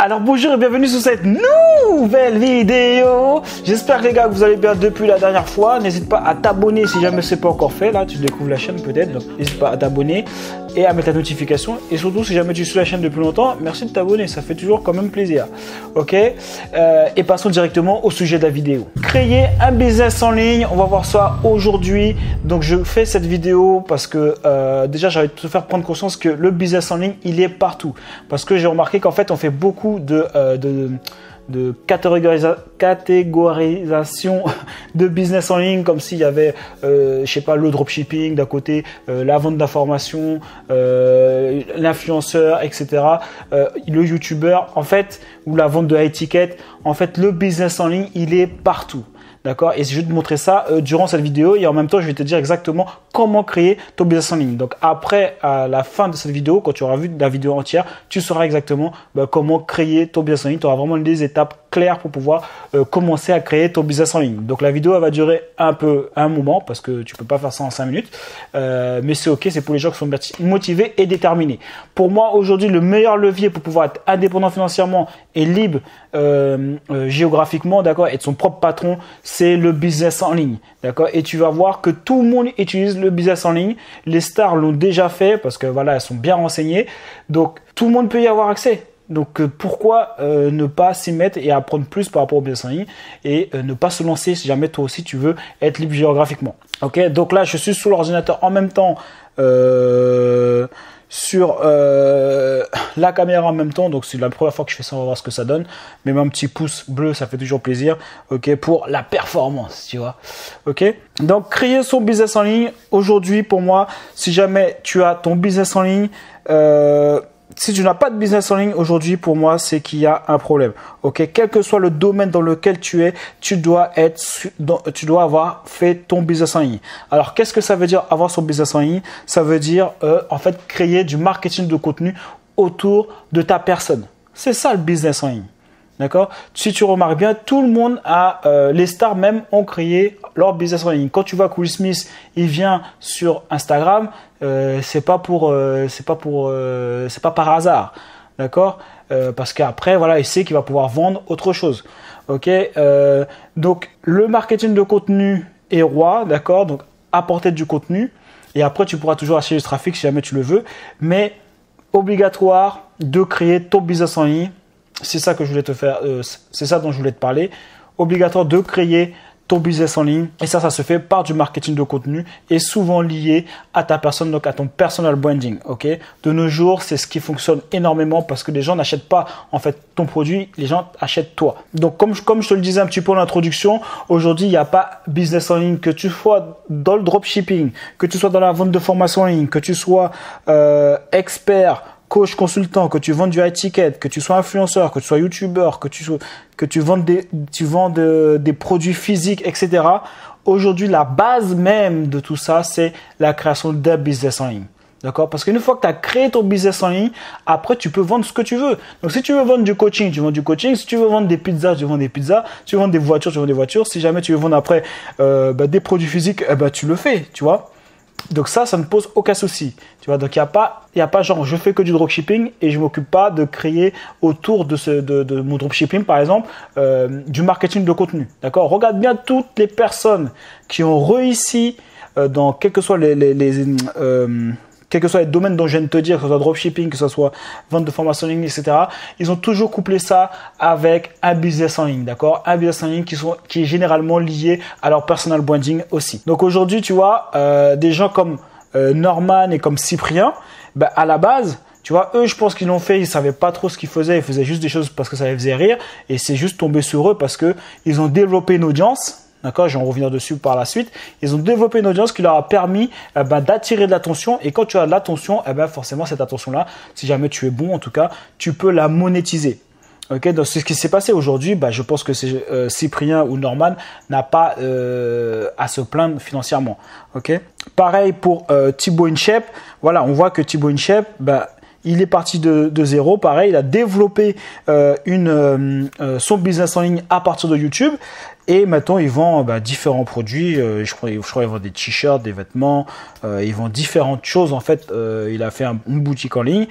Alors bonjour et bienvenue sur cette nouvelle vidéo J'espère les gars que vous allez bien depuis la dernière fois. N'hésite pas à t'abonner si jamais c'est pas encore fait. Là tu découvres la chaîne peut-être. Donc n'hésite pas à t'abonner et à mettre la notification. Et surtout si jamais tu suis la chaîne depuis longtemps, merci de t'abonner. Ça fait toujours quand même plaisir. Ok euh, Et passons directement au sujet de la vidéo. Créer un business en ligne, on va voir ça aujourd'hui. Donc je fais cette vidéo parce que euh, déjà j'avais de te faire prendre conscience que le business en ligne il est partout. Parce que j'ai remarqué qu'en fait on fait beaucoup euh, de, de, catégorisation de business en ligne, comme s'il y avait, euh, je sais pas, le dropshipping d'un côté, euh, la vente d'informations, l'influenceur, etc. le youtubeur, en fait, ou la vente de high ticket. En fait, le business en ligne, il est partout. D'accord Et je vais te montrer ça euh, durant cette vidéo et en même temps, je vais te dire exactement comment créer ton business en ligne. Donc après, à la fin de cette vidéo, quand tu auras vu la vidéo entière, tu sauras exactement bah, comment créer ton business en ligne. Tu auras vraiment les étapes pour pouvoir euh, commencer à créer ton business en ligne. Donc la vidéo va durer un peu un moment parce que tu peux pas faire ça en cinq minutes, euh, mais c'est ok, c'est pour les gens qui sont motivés et déterminés. Pour moi aujourd'hui le meilleur levier pour pouvoir être indépendant financièrement et libre euh, géographiquement, d'accord, de son propre patron, c'est le business en ligne, d'accord. Et tu vas voir que tout le monde utilise le business en ligne. Les stars l'ont déjà fait parce que voilà elles sont bien renseignées, donc tout le monde peut y avoir accès. Donc euh, pourquoi euh, ne pas s'y mettre et apprendre plus par rapport au business en ligne et euh, ne pas se lancer si jamais toi aussi tu veux être libre géographiquement. Ok, donc là je suis sous l'ordinateur en même temps sur la caméra en même temps. Donc c'est la première fois que je fais ça, on va voir ce que ça donne. Même un petit pouce bleu, ça fait toujours plaisir. Ok, pour la performance, tu vois. Ok, donc créer son business en ligne aujourd'hui pour moi. Si jamais tu as ton business en ligne si tu n'as pas de business en ligne aujourd'hui, pour moi, c'est qu'il y a un problème. Ok, quel que soit le domaine dans lequel tu es, tu dois être, tu dois avoir fait ton business en ligne. Alors, qu'est-ce que ça veut dire avoir son business en ligne Ça veut dire euh, en fait créer du marketing de contenu autour de ta personne. C'est ça le business en ligne. D'accord Si tu remarques bien, tout le monde a, euh, les stars même ont créé leur business en ligne. Quand tu vois que Will Smith, il vient sur Instagram, euh, c'est pas pour, euh, c'est pas pour, c'est pas par hasard. D'accord Parce qu'après, voilà, il sait qu'il va pouvoir vendre autre chose. Ok Donc, le marketing de contenu est roi, d'accord Donc, apporter du contenu. Et après, tu pourras toujours acheter du trafic si jamais tu le veux. Mais, obligatoire de créer ton business en ligne c'est ça que je voulais te faire, euh, c'est ça dont je voulais te parler. Obligatoire de créer ton business en ligne. Et ça, ça se fait par du marketing de contenu et souvent lié à ta personne, donc à ton personal branding. Ok De nos jours, c'est ce qui fonctionne énormément parce que les gens n'achètent pas en fait ton produit, les gens achètent toi. Donc comme je, comme je te le disais un petit peu en introduction, aujourd'hui, il n'y a pas business en ligne que tu sois dans le dropshipping, que tu sois dans la vente de formation en ligne, que tu sois euh, expert coach consultant, que tu vends du high ticket, que tu sois influenceur, que tu sois youtubeur, que tu, que tu vends des, tu vends euh, des produits physiques, etc. Aujourd'hui, la base même de tout ça, c'est la création d'un business en ligne. D'accord Parce qu'une fois que tu as créé ton business en ligne, après tu peux vendre ce que tu veux. Donc si tu veux vendre du coaching, tu vends du coaching. Si tu veux vendre des pizzas, tu vends des pizzas. Si tu veux vendre des voitures, tu vends des voitures. Si jamais tu veux vendre après euh, bah, des produits physiques, bah, tu le fais, tu vois. Donc ça, ça ne pose aucun souci. Tu vois, donc il n'y a pas, il a pas genre, je fais que du dropshipping et je m'occupe pas de créer autour de ce, de, mon dropshipping, par exemple, euh, du marketing de contenu. D'accord Regarde bien toutes les personnes qui ont réussi euh, dans quelles que soient les, euh, quel que soit les domaines dont je viens de te dire, que ce soit dropshipping, que ce soit vente de formation en ligne, etc. Ils ont toujours couplé ça avec un business en ligne, d'accord Un business en ligne qui, sont, qui est généralement lié à leur personal branding aussi. Donc aujourd'hui, tu vois, euh, des gens comme euh, Norman et comme Cyprien, bah, à la base, tu vois, eux, je pense qu'ils l'ont fait, ils savaient pas trop ce qu'ils faisaient, ils faisaient juste des choses parce que ça les faisait rire, et c'est juste tombé sur eux parce que ils ont développé une audience, D'accord Je vais en revenir dessus par la suite. Ils ont développé une audience qui leur a permis eh ben, d'attirer de l'attention. Et quand tu as de l'attention, eh ben, forcément, cette attention-là, si jamais tu es bon, en tout cas, tu peux la monétiser. Ok, donc ce qui s'est passé aujourd'hui, bah, je pense que euh, Cyprien ou Norman n'a pas euh, à se plaindre financièrement. Ok, pareil pour euh, Thibaut Inchep. Voilà, on voit que Thibaut Inchep, bah, il est parti de, zéro. Pareil, il a développé une, son business en ligne à partir de YouTube et maintenant, ils vendent bah, différents produits. Euh, je, crois, je crois des t-shirts, des vêtements. Euh, ils vendent différentes choses. En fait, euh, il a fait une boutique en ligne.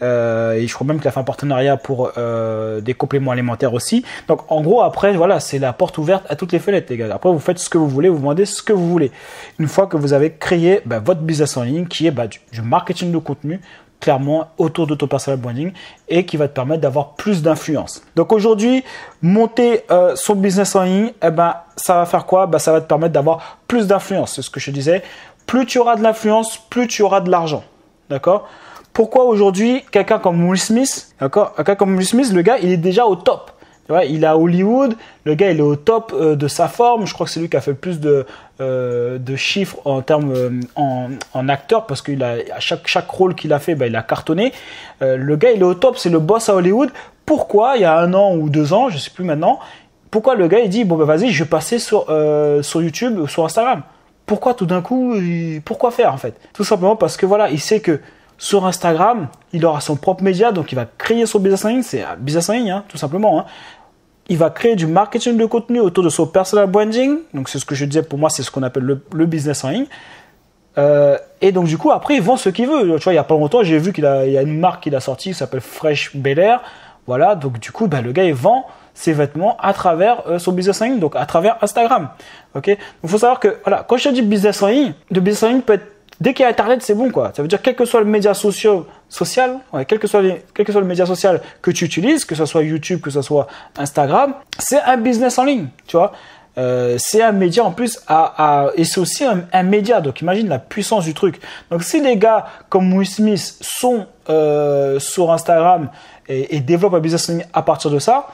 et je crois même qu'il a fait un partenariat pour des compléments alimentaires aussi. Donc en gros après voilà c'est la porte ouverte à toutes les fenêtres les gars. Après vous faites ce que vous voulez, vous vendez ce que vous voulez. Une fois que vous avez créé bah, votre business en ligne qui est bah, du, marketing de contenu, clairement autour de ton personal branding et qui va te permettre d'avoir plus d'influence. Donc aujourd'hui, monter euh, son business en ligne, eh ben, ça va faire quoi ben, Ça va te permettre d'avoir plus d'influence. C'est ce que je disais. Plus tu auras de l'influence, plus tu auras de l'argent. D'accord Pourquoi aujourd'hui, quelqu'un comme Will Smith, d'accord Quelqu'un comme Will Smith, le gars, il est déjà au top il est à Hollywood, le gars il est au top euh, de sa forme. Je crois que c'est lui qui a fait plus de, euh, de chiffres en termes euh, en, acteur parce qu'il a à chaque, chaque rôle qu'il a fait, bah, il a cartonné. le gars il est au top, c'est le boss à Hollywood. Pourquoi il y a un an ou deux ans, je sais plus maintenant, pourquoi le gars il dit bon bah vas-y je vais passer sur, sur YouTube, sur Instagram Pourquoi tout d'un coup, pourquoi faire en fait Tout simplement parce que voilà, il sait que sur Instagram, il aura son propre média, donc il va créer son business en ligne, c'est business en ligne, hein, tout simplement. Hein. Il va créer du marketing de contenu autour de son personal branding, donc c'est ce que je disais pour moi, c'est ce qu'on appelle le, business en ligne. Euh, et donc du coup, après, il vend ce qu'il veut. Tu vois, il y a pas longtemps, j'ai vu qu'il a, y a une marque qu'il a sortie qui s'appelle Fresh Bel Air. Voilà, donc du coup, bah, le gars, il vend ses vêtements à travers euh, son business en ligne, donc à travers Instagram. Ok, il faut savoir que voilà, quand je dis business en ligne, le business en ligne peut être dès qu'il y a Internet, c'est bon, quoi. Ça veut dire, quel que soit le média social, social quel, que soit que soit le média social que tu utilises, que ce soit YouTube, que ce soit Instagram, c'est un business en ligne, tu vois. Euh, c'est un média en plus et c'est aussi un, média donc imagine la puissance du truc donc si les gars comme Will Smith sont euh, sur Instagram et, et développent un business en ligne à partir de ça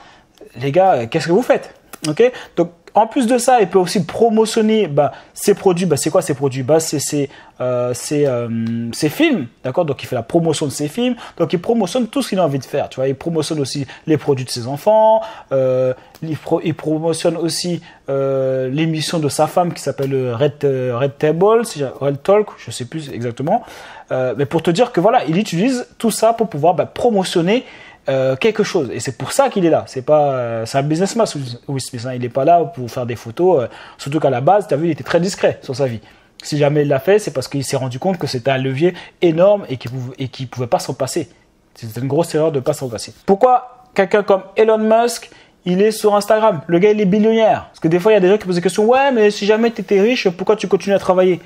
les gars euh, qu'est-ce que vous faites ok donc en plus de ça, il peut aussi promotionner bah, ses produits. Bah, c'est quoi ses produits bah, C'est euh, euh, ses, films, d'accord Donc, il fait la promotion de ses films. Donc, il promotionne tout ce qu'il a envie de faire, Il promotionne aussi les produits de ses enfants. Euh, il, promotionne aussi l'émission de sa femme qui s'appelle Red, Table, Red Talk, je ne sais plus exactement. mais pour te dire que voilà, il utilise tout ça pour pouvoir promotionner euh, quelque chose. Et c'est pour ça qu'il est là. C'est pas, euh, c'est un businessman, Will Smith. Hein. Il n'est pas là pour faire des photos. Euh, surtout qu'à la base, tu as vu, il était très discret sur sa vie. Si jamais il l'a fait, c'est parce qu'il s'est rendu compte que c'était un levier énorme et qu'il ne pouvait pas s'en passer. C'était une grosse erreur de ne pas s'en passer. Pourquoi quelqu'un comme Elon Musk, il est sur Instagram Le gars, il est billionnaire. Parce que des fois, il y a des gens qui posent des questions. Ouais, mais si jamais tu étais riche, pourquoi tu continues à travailler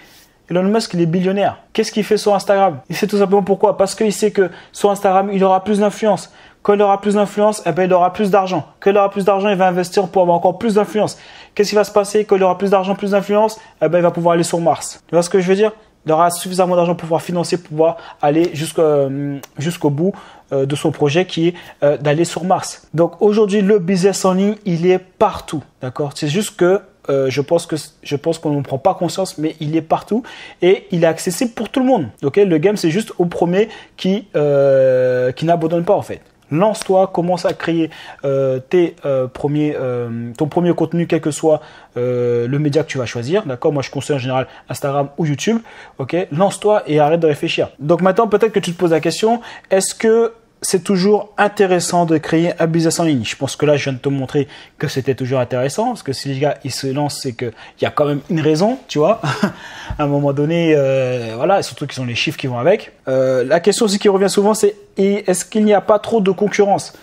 Elon Musk, il est billionnaire. Qu'est-ce qu'il fait sur Instagram Il sait tout simplement pourquoi. Parce qu'il sait que sur Instagram, il aura plus d'influence. Quand il aura plus d'influence, eh ben, il aura plus d'argent. Quand il aura plus d'argent, il va investir pour avoir encore plus d'influence. Qu'est-ce qui va se passer Quand il aura plus d'argent, plus d'influence, eh ben, il va pouvoir aller sur Mars. Tu vois ce que je veux dire Il aura suffisamment d'argent pour pouvoir financer, pour pouvoir aller euh, jusqu'au bout euh, de son projet qui est euh, d'aller sur Mars. Donc aujourd'hui, le business en ligne, il est partout. D'accord C'est juste que je pense qu'on n'en prend pas conscience, mais il est partout et il est accessible pour tout le monde. le game c'est juste au premier qui qui n'abandonne pas en fait. Lance-toi, commence à créer euh, tes, euh, premiers, euh, ton premier contenu, quel que soit le média que tu vas choisir. D'accord Moi, je conseille en général Instagram ou YouTube. Ok Lance-toi et arrête de réfléchir. Donc maintenant, peut-être que tu te poses la question est-ce que c'est toujours intéressant de créer un business en ligne. Je pense que là, je viens de te montrer que c'était toujours intéressant, parce que si les gars, ils se lancent, c'est qu'il y a quand même une raison, tu vois. à un moment donné, euh, voilà, et surtout qu'ils ont les chiffres qui vont avec. Euh, la question aussi qui revient souvent, c'est est-ce qu'il n'y a pas trop de concurrence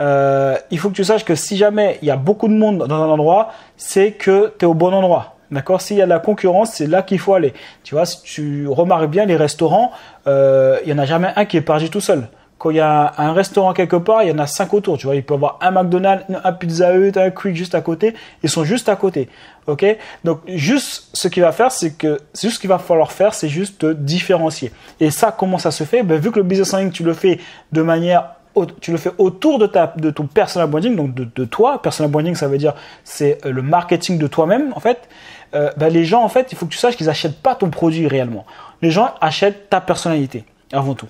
euh, Il faut que tu saches que si jamais il y a beaucoup de monde dans un endroit, c'est que tu es au bon endroit. D'accord S'il y a de la concurrence, c'est là qu'il faut aller. Tu vois, si tu remarques bien les restaurants, il n'y en a jamais un qui est parti tout seul quand il y a un restaurant quelque part, il y en a cinq autour, tu vois. Il peut y avoir un McDonald's, un Pizza Hut, un Quick juste à côté. Ils sont juste à côté. OK Donc juste ce qu'il va faire c'est que c'est juste ce qu'il va falloir faire, c'est juste te différencier. Et ça comment ça se fait ben, vu que le business en tu le fais de manière tu le fais autour de ta de ton personal branding donc de, toi personal branding ça veut dire c'est euh, le marketing de toi-même en fait euh, ben, les gens en fait il faut que tu saches qu'ils achètent pas ton produit réellement les gens achètent ta personnalité avant tout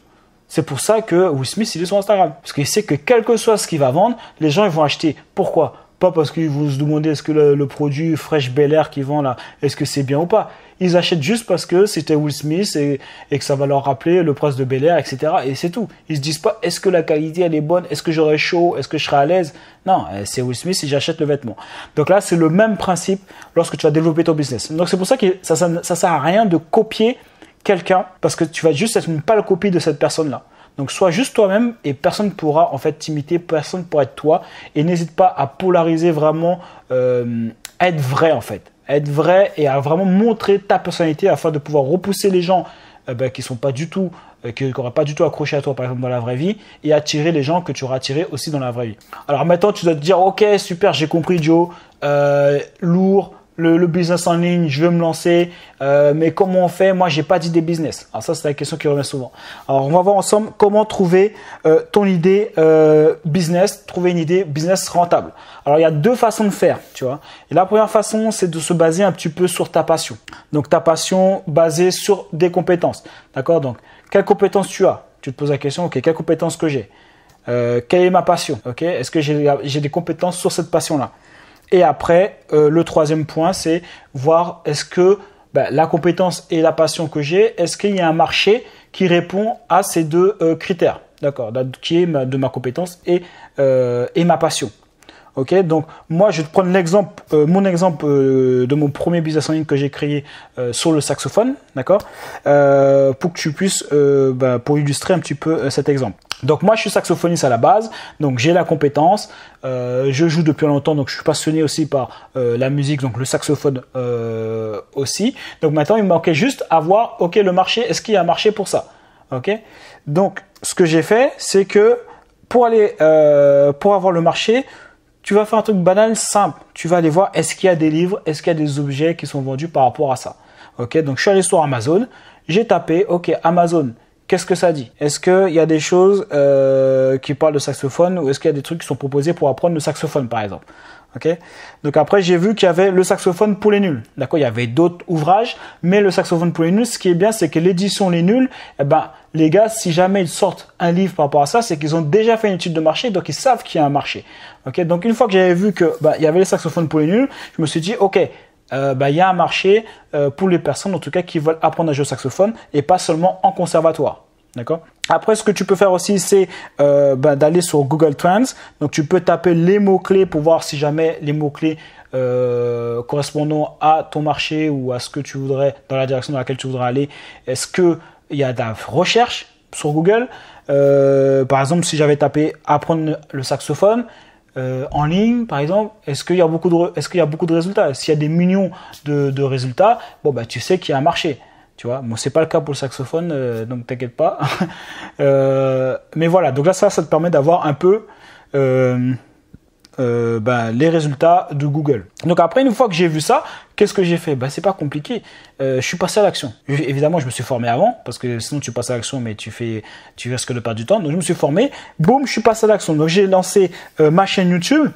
c'est pour ça que Will Smith, il est sur Instagram. Parce qu'il sait que quel que soit ce qu'il va vendre, les gens, ils vont acheter. Pourquoi Pas parce qu'ils vont se demander est-ce que le, produit Fresh Bel Air qu'ils vend là, est-ce que c'est bien ou pas. Ils achètent juste parce que c'était Will Smith et, que ça va leur rappeler le prince de Bel Air, etc. Et c'est tout. Ils se disent pas est-ce que la qualité elle est bonne, est-ce que j'aurai chaud, est-ce que je serai à l'aise. Non, euh, c'est Will Smith et j'achète le vêtement. Donc là, c'est le même principe lorsque tu vas développer ton business. Donc c'est pour ça que ça, ça, ça sert à rien de copier quelqu'un parce que tu vas juste être une pâle copie de cette personne-là. Donc sois juste toi-même et personne ne pourra en fait t'imiter, personne ne pourra être toi. Et n'hésite pas à polariser vraiment, euh, être vrai en fait, être vrai et à vraiment montrer ta personnalité afin de pouvoir repousser les gens euh, ben, qui sont pas du tout euh, qui n'aura pas du tout accroché à toi par exemple dans la vraie vie et attirer les gens que tu auras attiré aussi dans la vraie vie. Alors maintenant tu dois te dire ok super j'ai compris Joe, lourd, le, business en ligne, je veux me lancer, euh, mais comment on fait Moi, n'ai pas d'idée business. Alors ah, ça, c'est la question qui revient souvent. Alors, on va voir ensemble comment trouver euh, ton idée euh, business, trouver une idée business rentable. Alors, il y a deux façons de faire, tu vois. la première façon, c'est de se baser un petit peu sur ta passion. Donc, ta passion basée sur des compétences, d'accord Donc, quelles compétences tu as Tu te poses la question, ok, quelles compétences que j'ai Quelle est ma passion Ok, est-ce que j'ai des compétences sur cette passion-là et après, euh, le troisième point, c'est voir est-ce que bah, la compétence et la passion que j'ai, est-ce qu'il y a un marché qui répond à ces deux euh, critères, d'accord, qui est de ma compétence et, euh, et ma passion. Ok, donc moi je vais te prendre l'exemple, mon exemple de mon premier business en ligne que j'ai créé sur le saxophone, d'accord, pour que tu puisses, bah, pour illustrer un petit peu cet exemple. Donc moi je suis saxophoniste à la base, donc j'ai la compétence, euh, je joue depuis longtemps, donc je suis passionné aussi par euh, la musique, donc le saxophone euh, aussi. Donc maintenant il me manquait juste à voir, ok le marché, est-ce qu'il y a un marché pour ça Ok Donc ce que j'ai fait, c'est que pour aller, pour avoir le marché, tu vas faire un truc banal, simple. Tu vas aller voir est-ce qu'il y a des livres, est-ce qu'il y a des objets qui sont vendus par rapport à ça. Ok, donc je suis allé sur Amazon, j'ai tapé, ok Amazon Qu'est-ce que ça dit Est-ce qu'il y a des choses euh, qui parlent de saxophone ou est-ce qu'il y a des trucs qui sont proposés pour apprendre le saxophone par exemple Ok. Donc après, j'ai vu qu'il y avait le saxophone pour les nuls. D'accord, il y avait d'autres ouvrages, mais le saxophone pour les nuls, ce qui est bien, c'est que l'édition les nuls, eh ben, les gars, si jamais ils sortent un livre par rapport à ça, c'est qu'ils ont déjà fait une étude de marché, donc ils savent qu'il y a un marché. Ok, donc une fois que j'avais vu que, ben, il y avait le saxophone pour les nuls, je me suis dit, ok, euh, bah, il y a un marché euh, pour les personnes, en tout cas, qui veulent apprendre à jouer au saxophone et pas seulement en conservatoire. D'accord Après, ce que tu peux faire aussi, c'est euh, bah, d'aller sur Google Trends. Donc, tu peux taper les mots-clés pour voir si jamais les mots-clés correspondant à ton marché ou à ce que tu voudrais, dans la direction dans laquelle tu voudrais aller, est-ce qu'il y a de la recherche sur Google Par exemple, si j'avais tapé apprendre le saxophone, euh, en ligne, par exemple, est-ce qu'il y a beaucoup de, est-ce qu'il y a beaucoup de résultats S'il y a des millions de, résultats, bon bah tu sais qu'il y a un marché, tu vois. Bon, c'est pas le cas pour le saxophone, euh, donc t'inquiète pas. Euh, mais voilà, donc là ça, ça te permet d'avoir un peu euh, bah, les résultats de Google. Donc après, une fois que j'ai vu ça, qu'est-ce que j'ai fait ben, C'est pas compliqué. Euh, je suis passé à l'action. Évidemment, je me suis formé avant, parce que sinon tu passes à l'action, mais tu fais, tu risques de perdre du temps. Donc je me suis formé, boum, je suis passé à l'action. Donc j'ai lancé euh, ma chaîne YouTube.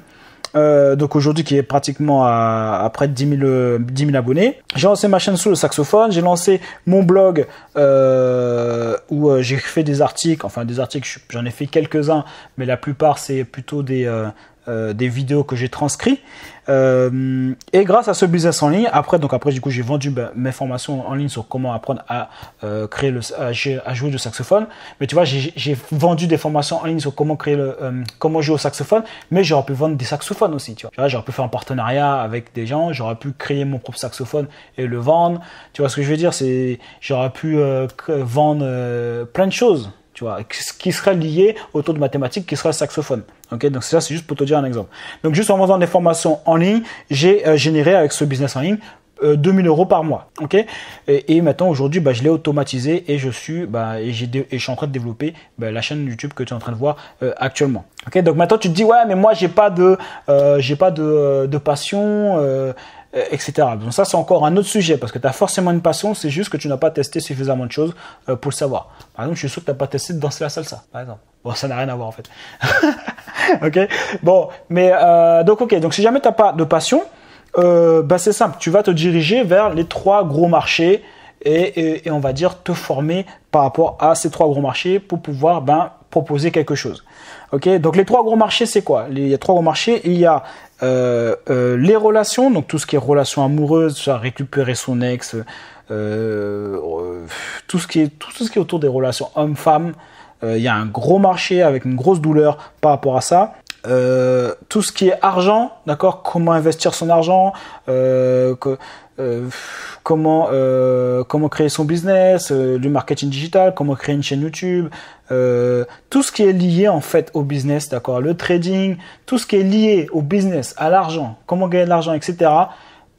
donc aujourd'hui qui est pratiquement à, près de 10 000, abonnés. J'ai lancé ma chaîne sous le saxophone, j'ai lancé mon blog où j'ai fait des articles, enfin des articles, j'en ai fait quelques-uns, mais la plupart c'est plutôt des, euh, des vidéos que j'ai transcrites. Euh, et grâce à ce business en ligne, après, donc après, du coup, j'ai vendu ben, mes formations en ligne sur comment apprendre à euh, créer le, à, jouer du saxophone. Mais tu vois, j'ai vendu des formations en ligne sur comment créer le, comment jouer au saxophone. Mais j'aurais pu vendre des saxophones aussi. Tu vois, j'aurais pu faire un partenariat avec des gens. J'aurais pu créer mon propre saxophone et le vendre. Tu vois ce que je veux dire C'est, j'aurais pu vendre plein de choses tu vois, qui sera lié autour de mathématiques, qui sera le saxophone. Ok, donc ça c'est juste pour te dire un exemple. Donc juste en faisant des formations en ligne, j'ai euh, généré avec ce business en ligne 2000 euh, euros par mois. et, maintenant aujourd'hui, bah, je l'ai automatisé et je suis, bah, et, je en train de développer bah, la chaîne YouTube que tu es en train de voir euh, actuellement. donc maintenant tu te dis ouais, mais moi j'ai pas pas de passion euh, etc. Donc ça, c'est encore un autre sujet, parce que tu as forcément une passion, c'est juste que tu n'as pas testé suffisamment de choses euh, pour le savoir. Par exemple, je suis sûr que tu n'as pas testé de danser la salsa, par exemple. Bon, ça n'a rien à voir en fait. ok Bon, mais euh, donc ok, donc si jamais tu n'as pas de passion, bah, c'est simple, tu vas te diriger vers les trois gros marchés et, on va dire te former par rapport à ces trois gros marchés pour pouvoir ben, proposer quelque chose. Ok, donc les trois gros marchés, c'est quoi Il y a trois gros marchés. Il y a euh, euh, les relations, donc tout ce qui est relations amoureuses, ça, récupérer son ex, euh, tout, ce qui est, tout ce qui est autour des relations hommes femme il y a un gros marché avec une grosse douleur par rapport à ça. Euh, tout ce qui est argent, d'accord Comment investir son argent euh, euh, comment comment créer son business, le marketing digital, comment créer une chaîne YouTube, tout ce qui est lié en fait au business, d'accord, le trading, tout ce qui est lié au business, à l'argent, comment gagner de l'argent, etc.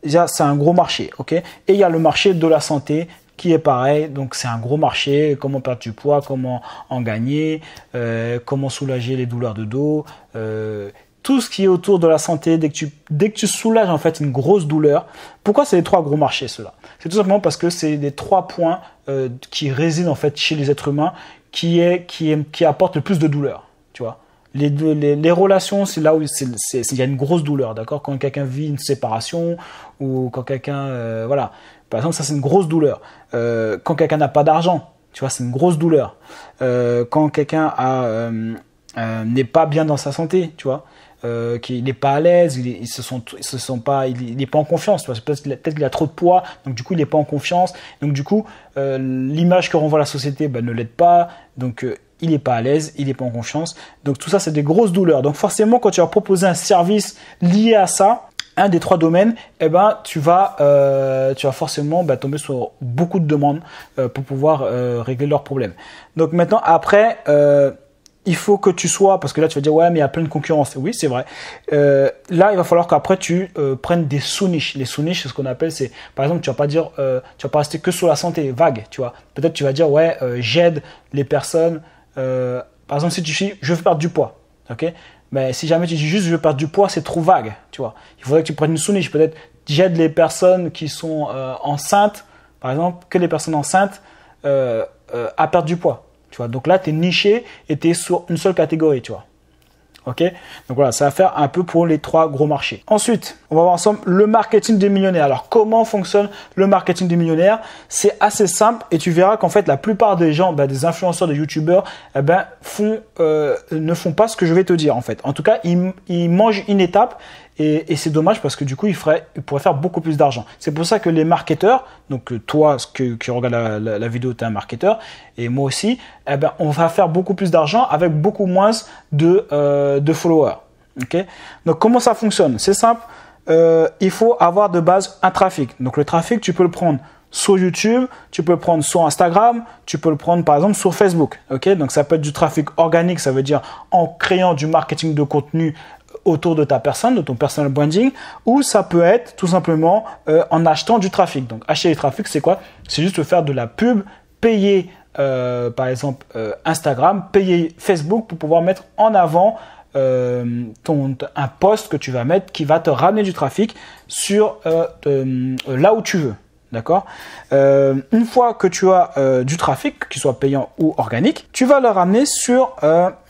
C'est un gros marché, ok Et il y a le marché de la santé, qui est pareil. Donc c'est un gros marché. Comment perdre du poids, comment en gagner, euh, comment soulager les douleurs de dos, euh, tout ce qui est autour de la santé. Dès que tu, dès que tu soulages en fait une grosse douleur, pourquoi c'est les trois gros marchés ceux C'est tout simplement parce que c'est les trois points euh, qui résident en fait chez les êtres humains, qui est qui qui apporte le plus de douleur. Tu vois. Les, les, relations, c'est là où il y a une grosse douleur, d'accord Quand quelqu'un vit une séparation ou quand quelqu'un, voilà, par exemple, ça c'est une grosse douleur. Euh, quand quelqu'un n'a pas d'argent, tu vois, c'est une grosse douleur. Euh, quand quelqu'un euh, n'est pas bien dans sa santé, tu vois, qu'il n'est pas à l'aise, il, se sent, se sent pas, il n'est pas en confiance. Peut-être qu'il a, trop de poids, donc du coup il n'est pas en confiance. Donc du coup l'image que renvoie la société bah, ne l'aide pas. Donc il n'est pas à l'aise, il n'est pas en confiance. Donc tout ça c'est des grosses douleurs. Donc forcément quand tu vas proposer un service lié à ça, un des trois domaines, eh ben, tu vas, euh, tu vas forcément bah, tomber sur beaucoup de demandes euh, pour pouvoir euh, régler leurs problèmes. Donc maintenant, après, il faut que tu sois, parce que là, tu vas dire, ouais, mais il y a plein de concurrence. Oui, c'est vrai. là, il va falloir qu'après, tu prennes des sous-niches. Les sous-niches, c'est ce qu'on appelle, c'est, par exemple, tu vas pas dire, tu vas pas rester que sur la santé, vague, tu vois. Peut-être tu vas dire, ouais, j'aide les personnes. par exemple, si tu dis, je veux perdre du poids, ok mais si jamais tu dis juste je veux perdre du poids, c'est trop vague, tu vois. Il faudrait que tu prennes une sous Peut-être j'aide les personnes qui sont euh, enceintes, par exemple, que les personnes enceintes euh, euh, à perdre du poids, tu vois. Donc là, tu es niché et tu es sur une seule catégorie, tu vois. Ok Donc voilà, ça va faire un peu pour les trois gros marchés. Ensuite, on va voir ensemble le marketing des millionnaires. Alors comment fonctionne le marketing des millionnaires C'est assez simple et tu verras qu'en fait la plupart des gens, bah, des influenceurs, des youtubeurs, eh ben, euh, ne font pas ce que je vais te dire en fait. En tout cas, ils, mangent une étape et, c'est dommage parce que du coup, ils, pourraient faire beaucoup plus d'argent. C'est pour ça que les marketeurs, donc euh, toi que, qui regarde la, vidéo, tu es un marketeur, et moi aussi, eh ben, on va faire beaucoup plus d'argent avec beaucoup moins de, euh, followers. Donc comment ça fonctionne C'est simple. Euh, il faut avoir de base un trafic. Donc le trafic, tu peux le prendre sur YouTube, tu peux le prendre sur Instagram, tu peux le prendre par exemple sur Facebook. Ok, donc ça peut être du trafic organique, ça veut dire en créant du marketing de contenu euh, autour de ta personne, de ton personal branding, ou ça peut être tout simplement euh, en achetant du trafic. Donc acheter du trafic, c'est quoi C'est juste faire de la pub, payer par exemple Instagram, payer Facebook pour pouvoir mettre en avant euh, un poste que tu vas mettre qui va te ramener du trafic sur euh, euh, là où tu veux. D'accord Une fois que tu as du trafic, qu'il soit payant ou organique, tu vas le ramener sur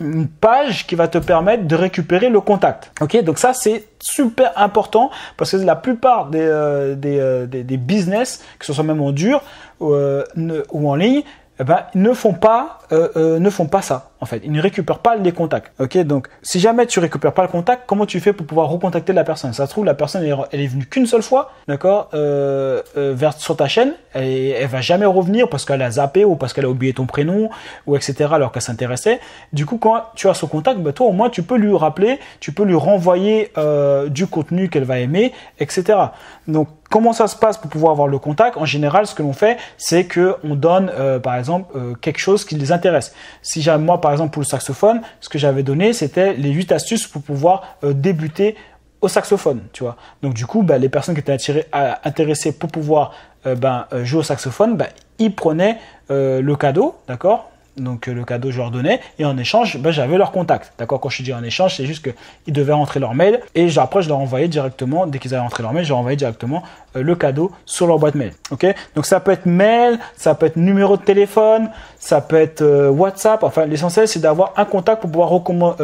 une page qui va te permettre de récupérer le contact. Ok Donc ça, c'est super important parce que la plupart des, des, business, que ce soit même en dur ou, en ligne, eh ben, ne font pas, ne font pas ça en fait. Il ne récupère pas les contacts. Ok, donc si jamais tu récupères pas le contact, comment tu fais pour pouvoir recontacter la personne Ça se trouve la personne elle, est venue qu'une seule fois, d'accord, euh, euh, vers sur ta chaîne, et elle va jamais revenir parce qu'elle a zappé ou parce qu'elle a oublié ton prénom ou etc. Alors qu'elle s'intéressait. Du coup, quand tu as ce contact, bah, toi au moins tu peux lui rappeler, tu peux lui renvoyer euh, du contenu qu'elle va aimer, etc. Donc Comment ça se passe pour pouvoir avoir le contact En général, ce que l'on fait, c'est que on donne, par exemple, quelque chose qui les intéresse. Si jamais moi, par par exemple pour le saxophone, ce que j'avais donné, c'était les 8 astuces pour pouvoir euh, débuter au saxophone, tu vois. Donc du coup, bah, les personnes qui étaient intéressées pour pouvoir euh, ben, euh, jouer au saxophone, bah, ils prenaient le cadeau, d'accord donc euh, le cadeau je leur donnais et en échange ben, j'avais leur contact d'accord quand je dis en échange c'est juste qu'ils devaient rentrer leur mail et après je leur envoyais directement dès qu'ils avaient rentré leur mail je leur envoyais directement euh, le cadeau sur leur boîte mail ok donc ça peut être mail ça peut être numéro de téléphone ça peut être euh, WhatsApp enfin l'essentiel c'est d'avoir un contact pour pouvoir,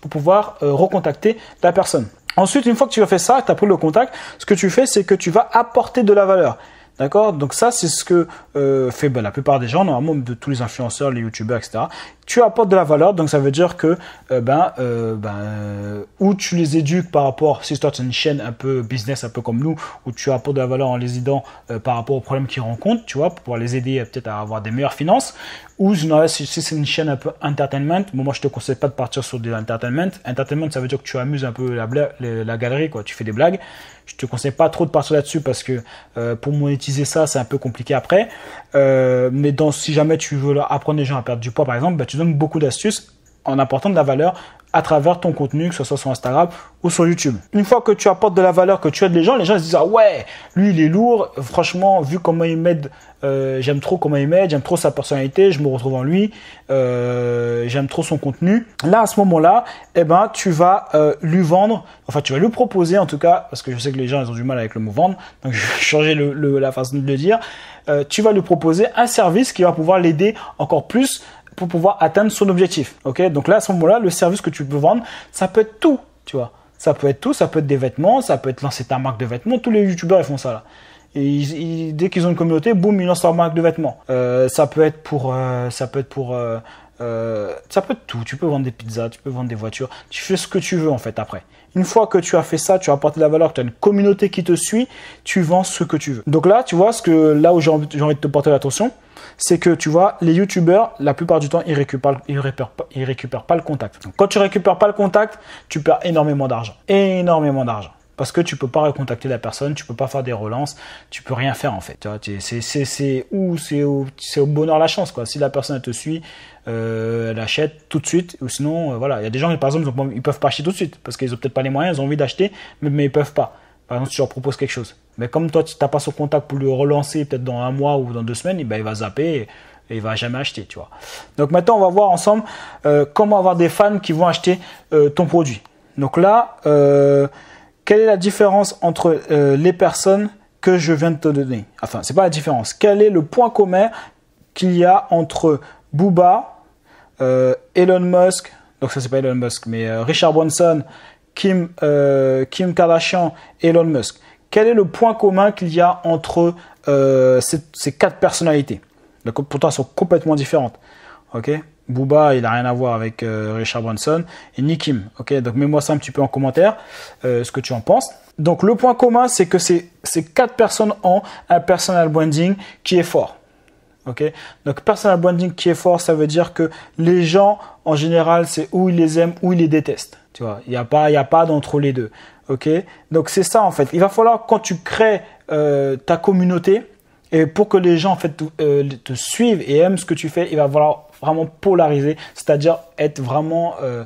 pour pouvoir recontacter la personne ensuite une fois que tu as fait ça tu as pris le contact ce que tu fais c'est que tu vas apporter de la valeur D'accord Donc ça, c'est ce que euh, fait bah, la plupart des gens, normalement de tous les influenceurs, les youtubeurs, etc. Tu apportes de la valeur, donc ça veut dire que euh, ben, euh, ben ou tu les éduques par rapport, si toi tu as une chaîne un peu business, un peu comme nous, où tu apportes de la valeur en les aidant par rapport aux problèmes qu'ils rencontrent, tu vois, pour pouvoir les aider peut-être à avoir des meilleures finances, ou si, c'est une chaîne un peu entertainment, moi je te conseille pas de partir sur de l'entertainment. Entertainment, ça veut dire que tu amuses un peu la, galerie, quoi. tu fais des blagues. Je te conseille pas trop de partir là-dessus parce que euh, pour monétiser ça, c'est un peu compliqué après. Euh, mais dans, si jamais tu veux apprendre les gens à perdre du poids, par exemple, bah, tu donnes beaucoup d'astuces en apportant de la valeur à travers ton contenu, que ce soit sur Instagram ou sur YouTube. Une fois que tu apportes de la valeur, que tu aides les gens, les gens se disent ah ouais, lui il est lourd. Franchement, vu comment il m'aide, euh, j'aime trop comment il m'aide, j'aime trop sa personnalité, je me retrouve en lui, euh, j'aime trop son contenu. Là à ce moment-là, eh ben tu vas euh, lui vendre, enfin tu vas lui proposer en tout cas, parce que je sais que les gens ils ont du mal avec le mot vendre, donc je vais changer la façon de le dire. tu vas lui proposer un service qui va pouvoir l'aider encore plus pour pouvoir atteindre son objectif. Ok, donc là à ce moment-là, le service que tu peux vendre, ça peut être tout, tu vois. Ça peut être tout, ça peut être des vêtements, ça peut être lancer ta marque de vêtements. Tous les Youtubers, ils font ça là. Et dès qu'ils ont une communauté, boum, ils lancent leur marque de vêtements. Euh, ça peut être pour, euh, ça peut être pour, euh, ça peut être tout. Tu peux vendre des pizzas, tu peux vendre des voitures. Tu fais ce que tu veux en fait après. Une fois que tu as fait ça, tu as apporté de la valeur, tu as une communauté qui te suit, tu vends ce que tu veux. Donc là, tu vois ce que là où j'ai envie de te porter l'attention, c'est que tu vois, les youtubeurs, la plupart du temps, ils récupèrent, récupèrent, pas le contact. Donc, quand tu récupères pas le contact, tu perds énormément d'argent. Énormément d'argent parce que tu peux pas recontacter la personne, tu peux pas faire des relances, tu peux rien faire en fait. C'est où c'est au, au, bonheur la chance quoi. Si la personne te suit, euh, elle achète tout de suite ou sinon euh, voilà. Il y a des gens par exemple ils peuvent pas acheter tout de suite parce qu'ils ont peut-être pas les moyens, ils ont envie d'acheter mais, mais ils peuvent pas. Par exemple, tu leur propose quelque chose. Mais comme toi, tu n'as pas son contact pour le relancer peut-être dans un mois ou dans deux semaines, eh ben, il va zapper et, il il va jamais acheter, tu vois. Donc maintenant, on va voir ensemble euh, comment avoir des fans qui vont acheter euh, ton produit. Donc là, euh, quelle est la différence entre les personnes que je viens de te donner Enfin, ce n'est pas la différence. Quel est le point commun qu'il y a entre Booba, Elon Musk, donc ça c'est pas Elon Musk, mais Richard Branson Kim, euh, Kim Kardashian et Elon Musk, quel est le point commun qu'il y a entre euh, ces, quatre personnalités Pourtant, elles sont complètement différentes. Ok Booba, il n'a rien à voir avec euh, Richard Branson. Et Nick Kim. Ok Donc, mets-moi ça un petit peu en commentaire, ce que tu en penses. Donc, le point commun, c'est que ces, ces quatre personnes ont un personal branding qui est fort. Ok Donc personal branding qui est fort, ça veut dire que les gens en général, c'est où ils les aiment, où ils les détestent. Tu vois, il n'y a pas, y a pas d'entre les deux. Ok Donc c'est ça en fait. Il va falloir quand tu crées euh, ta communauté et pour que les gens en fait euh, te suivent et aiment ce que tu fais, il va falloir vraiment polariser, c'est-à-dire être vraiment euh,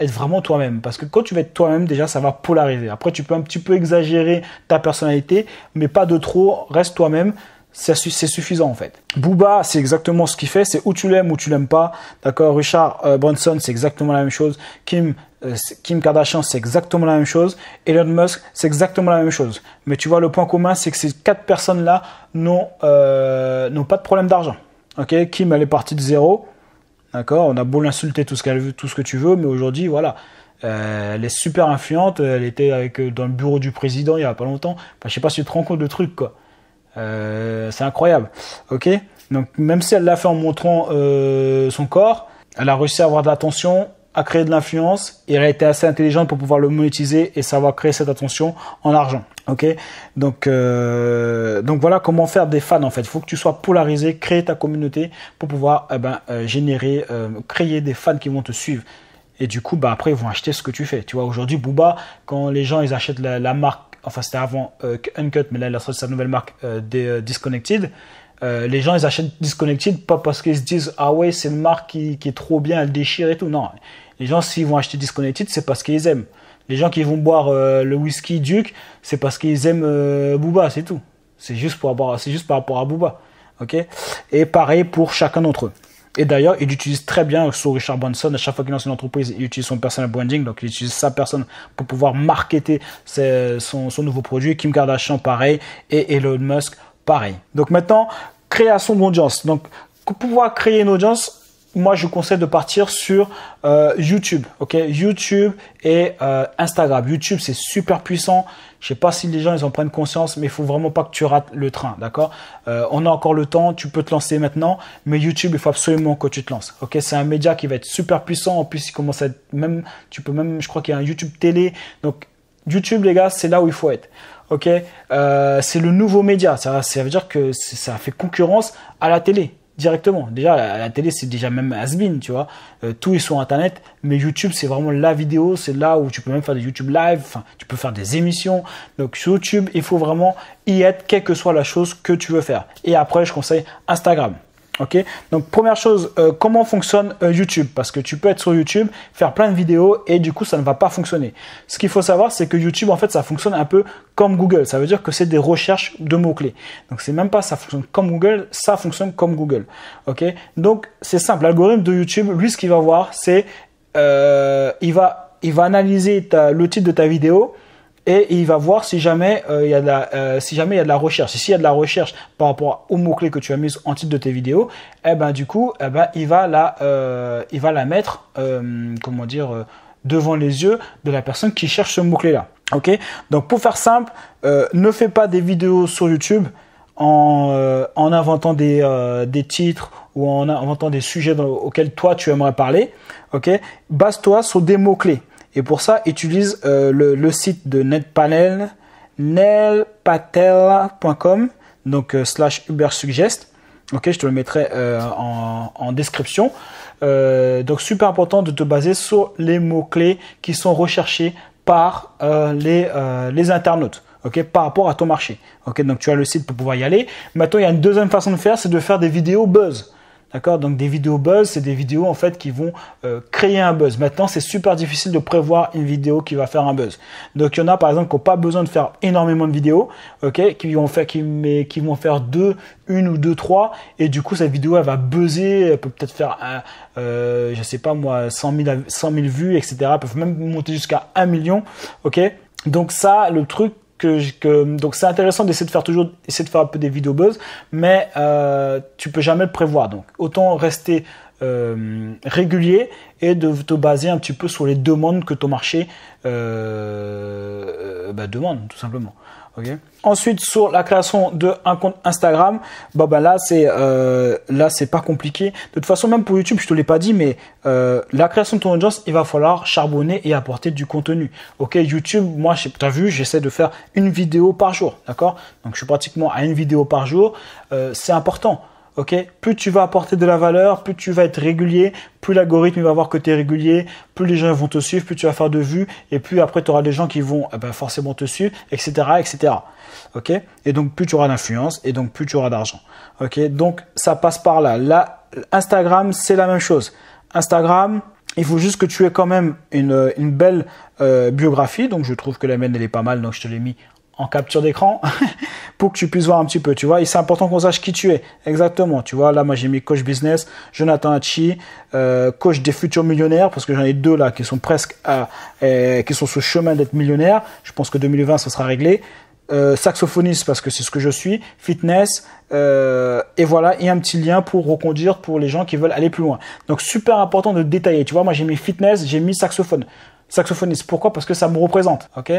être vraiment toi-même. Parce que quand tu vas être toi-même, déjà, ça va polariser. Après, tu peux un petit peu exagérer ta personnalité, mais pas de trop. Reste toi-même. C'est suffisant en fait. Booba, c'est exactement ce qu'il fait. C'est où tu l'aimes ou tu l'aimes pas. D'accord Richard Bronson, c'est exactement la même chose. Kim, euh, Kim Kardashian, c'est exactement la même chose. Elon Musk, c'est exactement la même chose. Mais tu vois, le point commun, c'est que ces quatre personnes-là n'ont euh, pas de problème d'argent. Okay Kim, elle est partie de zéro. D'accord On a beau l'insulter tout ce tout ce que tu veux, mais aujourd'hui, voilà. Euh, elle est super influente. Elle était dans le bureau du président il y a pas longtemps. Enfin, je sais pas si tu te rends compte de truc, c'est incroyable. Ok Donc, même si elle l'a fait en montrant son corps, elle a réussi à avoir de l'attention, à créer de l'influence il a été assez intelligent pour pouvoir le monétiser et savoir créer cette attention en argent. Ok, donc euh, donc voilà comment faire des fans en fait. Il faut que tu sois polarisé, créer ta communauté pour pouvoir eh ben, euh, générer, euh, créer des fans qui vont te suivre. Et du coup, bah après ils vont acheter ce que tu fais. Tu vois, aujourd'hui Booba, quand les gens ils achètent la, marque, enfin c'était avant Uncut, mais là il a sorti sa nouvelle marque des, Disconnected. les gens ils achètent Disconnected pas parce qu'ils se disent ah ouais c'est une marque qui, qui, est trop bien elle déchire et tout non les gens, s'ils vont acheter Disconnected, c'est parce qu'ils aiment. Les gens qui vont boire euh, le whisky Duke, c'est parce qu'ils aiment euh, Booba, c'est tout. C'est juste, pour avoir, c'est juste par rapport à Booba. ok et pareil pour chacun d'entre eux. Et d'ailleurs, il utilise très bien, euh, sur Richard Branson, à chaque fois qu'il lance une entreprise, il utilise son personal branding, donc il utilise sa personne pour pouvoir marketer son, nouveau produit. Kim Kardashian, pareil, et Elon Musk, pareil. Donc maintenant, création d'audience. Donc, pour pouvoir créer une audience, moi je conseille de partir sur euh, YouTube, ok YouTube et euh, Instagram. YouTube c'est super puissant. Je sais pas si les gens ils en prennent conscience, mais il faut vraiment pas que tu rates le train, d'accord euh, On a encore le temps, tu peux te lancer maintenant, mais YouTube il faut absolument que tu te lances, ok C'est un média qui va être super puissant. En plus il commence à être même, tu peux même, je crois qu'il y a un YouTube télé. Donc YouTube les gars c'est là où il faut être ok C'est le nouveau média. ça veut dire que ça fait concurrence à la télé directement. Déjà, la télé, c'est déjà même has been, tu vois. Euh, tout est sur Internet, mais YouTube, c'est vraiment la vidéo, c'est là où tu peux même faire des YouTube live, enfin, tu peux faire des émissions. Donc, sur YouTube, il faut vraiment y être, quelle que soit la chose que tu veux faire. Et après, je conseille Instagram. Ok, donc première chose, euh, comment fonctionne euh, YouTube Parce que tu peux être sur YouTube, faire plein de vidéos et du coup ça ne va pas fonctionner. Ce qu'il faut savoir, c'est que YouTube en fait ça fonctionne un peu comme Google. Ça veut dire que c'est des recherches de mots clés. Donc c'est même pas ça fonctionne comme Google, ça fonctionne comme Google. Ok, donc c'est simple. L'algorithme de YouTube, lui, ce qu'il va voir, c'est euh, il va il va analyser le titre de ta vidéo, et il va voir si jamais euh, il y a de la, euh, si jamais il y de la recherche. Et s'il y a de la recherche par rapport au mot-clé que tu as mis en titre de tes vidéos, eh ben du coup, eh ben il va la, euh, il va la mettre, comment dire, devant les yeux de la personne qui cherche ce mot clé là. Ok. Donc pour faire simple, ne fais pas des vidéos sur YouTube en, inventant des, titres ou en inventant des sujets auxquels toi tu aimerais parler. Ok. Base-toi sur des mots clés. Et pour ça, utilise euh, le, site de NetPanel, nelpatel.com, donc euh, slash ubersuggest. Ok, je te le mettrai euh, en, description. donc super important de te baser sur les mots-clés qui sont recherchés par les, internautes. par rapport à ton marché. donc tu as le site pour pouvoir y aller. Maintenant, il y a une deuxième façon de faire, c'est de faire des vidéos buzz. D'accord Donc des vidéos buzz, c'est des vidéos en fait qui vont euh, créer un buzz. Maintenant, c'est super difficile de prévoir une vidéo qui va faire un buzz. Donc il y en a par exemple qui n'ont pas besoin de faire énormément de vidéos, ok, qui vont faire, qui, mais, qui vont faire deux, une ou deux, trois, et du coup cette vidéo elle va buzzer, elle peut peut-être faire, un, euh, je sais pas moi, 100 000, vues, etc. Elles peuvent même monter jusqu'à un million, ok. Donc ça, le truc donc c'est intéressant d'essayer de faire toujours essayer de faire un peu des vidéos buzz mais euh, tu peux jamais le prévoir donc autant rester euh, régulier et de te baser un petit peu sur les demandes que ton marché euh, euh, bah, demande tout simplement Ensuite, sur la création d'un compte Instagram, bah, bah, là, c'est euh, pas compliqué. De toute façon, même pour YouTube, je te l'ai pas dit, mais euh, la création de ton audience, il va falloir charbonner et apporter du contenu. YouTube, moi, as vu, j'essaie de faire une vidéo par jour, d'accord Donc, je suis pratiquement à une vidéo par jour. Euh, c'est important. Ok, plus tu vas apporter de la valeur, plus tu vas être régulier, plus l'algorithme va voir que tu es régulier, plus les gens vont te suivre, plus tu vas faire de vues, et plus après tu auras des gens qui vont eh ben, forcément te suivre, etc., etc. Ok, et donc plus tu auras d'influence, et donc plus tu auras d'argent. Ok, donc ça passe par là. Là, Instagram, c'est la même chose. Instagram, il faut juste que tu aies quand même une, belle euh, biographie. Donc, je trouve que la mienne, elle est pas mal. Donc, je te l'ai mis en capture d'écran pour que tu puisses voir un petit peu, tu vois. Et c'est important qu'on sache qui tu es exactement, tu vois. Là, moi, j'ai mis coach business, Jonathan Hachi, euh, coach des futurs millionnaires, parce que j'en ai deux là qui sont presque à, euh, qui sont sur le chemin d'être millionnaire. Je pense que 2020, ça sera réglé. Euh, saxophoniste parce que c'est ce que je suis, fitness, et voilà, et un petit lien pour reconduire pour les gens qui veulent aller plus loin. Donc super important de détailler, tu vois, moi j'ai mis fitness, j'ai mis saxophone, saxophoniste, pourquoi Parce que ça me représente, ok